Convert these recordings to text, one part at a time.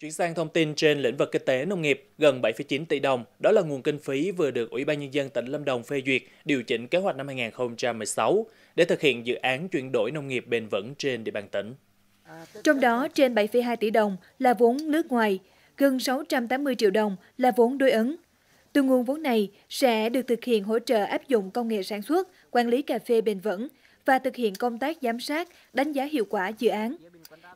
Chuyển sang thông tin trên lĩnh vực kinh tế nông nghiệp, gần 7,9 tỷ đồng, đó là nguồn kinh phí vừa được Ủy ban Nhân dân tỉnh Lâm Đồng phê duyệt điều chỉnh kế hoạch năm 2016 để thực hiện dự án chuyển đổi nông nghiệp bền vững trên địa bàn tỉnh. Trong đó, trên 7,2 tỷ đồng là vốn nước ngoài, gần 680 triệu đồng là vốn đối ứng. Từ nguồn vốn này sẽ được thực hiện hỗ trợ áp dụng công nghệ sản xuất, quản lý cà phê bền vững, và thực hiện công tác giám sát, đánh giá hiệu quả dự án.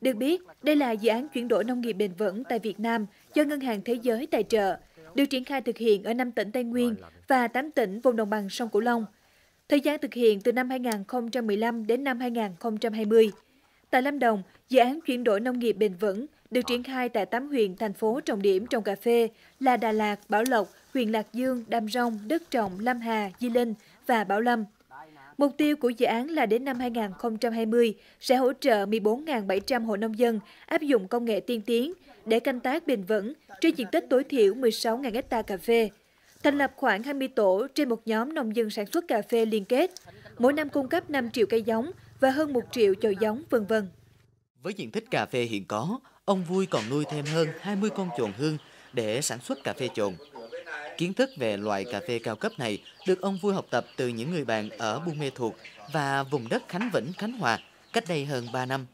Được biết, đây là dự án chuyển đổi nông nghiệp bền vững tại Việt Nam do Ngân hàng Thế giới tài trợ, được triển khai thực hiện ở 5 tỉnh Tây Nguyên và 8 tỉnh vùng đồng bằng sông Cửu Long. Thời gian thực hiện từ năm 2015 đến năm 2020. Tại Lâm Đồng, dự án chuyển đổi nông nghiệp bền vững được triển khai tại 8 huyện, thành phố trọng điểm trồng cà phê là Đà Lạt, Bảo Lộc, huyện Lạc Dương, Đam Rông, Đức Trọng, Lâm Hà, Di Linh và Bảo Lâm. Mục tiêu của dự án là đến năm 2020 sẽ hỗ trợ 14.700 hộ nông dân áp dụng công nghệ tiên tiến để canh tác bền vững trên diện tích tối thiểu 16.000 hecta cà phê, thành lập khoảng 20 tổ trên một nhóm nông dân sản xuất cà phê liên kết, mỗi năm cung cấp 5 triệu cây giống và hơn 1 triệu chậu giống, vân vân. Với diện tích cà phê hiện có, ông Vui còn nuôi thêm hơn 20 con chuồn hương để sản xuất cà phê chuồn. Kiến thức về loại cà phê cao cấp này được ông vui học tập từ những người bạn ở Buôn Mê Thuột và vùng đất Khánh Vĩnh, Khánh Hòa cách đây hơn 3 năm.